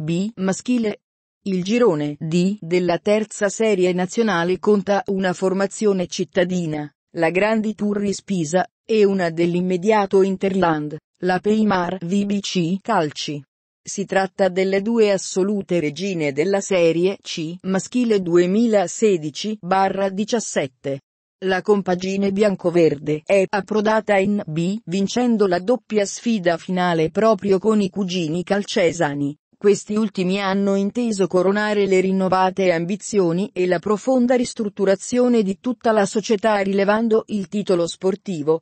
B maschile. Il girone D della terza serie nazionale conta una formazione cittadina, la Grandi Turris Pisa, e una dell'immediato Interland, la Peimar VBC Calci. Si tratta delle due assolute regine della Serie C maschile 2016-17. La compagine biancoverde è approdata in B vincendo la doppia sfida finale proprio con i cugini calcesani. Questi ultimi hanno inteso coronare le rinnovate ambizioni e la profonda ristrutturazione di tutta la società rilevando il titolo sportivo.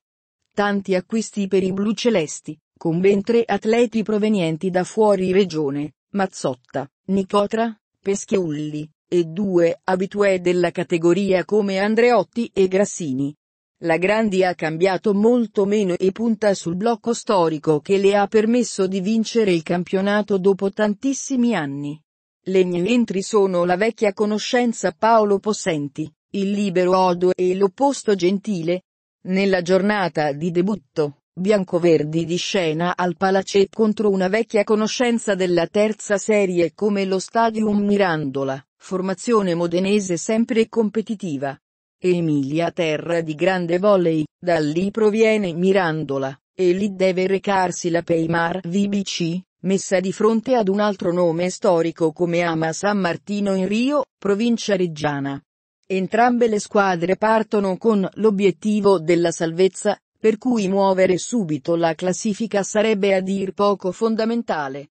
Tanti acquisti per i blu celesti, con ben tre atleti provenienti da fuori regione, Mazzotta, Nicotra, Peschiulli, e due abitué della categoria come Andreotti e Grassini, la Grandi ha cambiato molto meno e punta sul blocco storico che le ha permesso di vincere il campionato dopo tantissimi anni. Le mie entri sono la vecchia conoscenza Paolo Possenti, il libero Odo e l'opposto Gentile. Nella giornata di debutto, biancoverdi di scena al Palace contro una vecchia conoscenza della terza serie come lo Stadium Mirandola, formazione modenese sempre competitiva Emilia terra di grande volley, da lì proviene Mirandola, e lì deve recarsi la Peimar VBC, messa di fronte ad un altro nome storico come Ama San Martino in Rio, provincia reggiana. Entrambe le squadre partono con l'obiettivo della salvezza, per cui muovere subito la classifica sarebbe a dir poco fondamentale.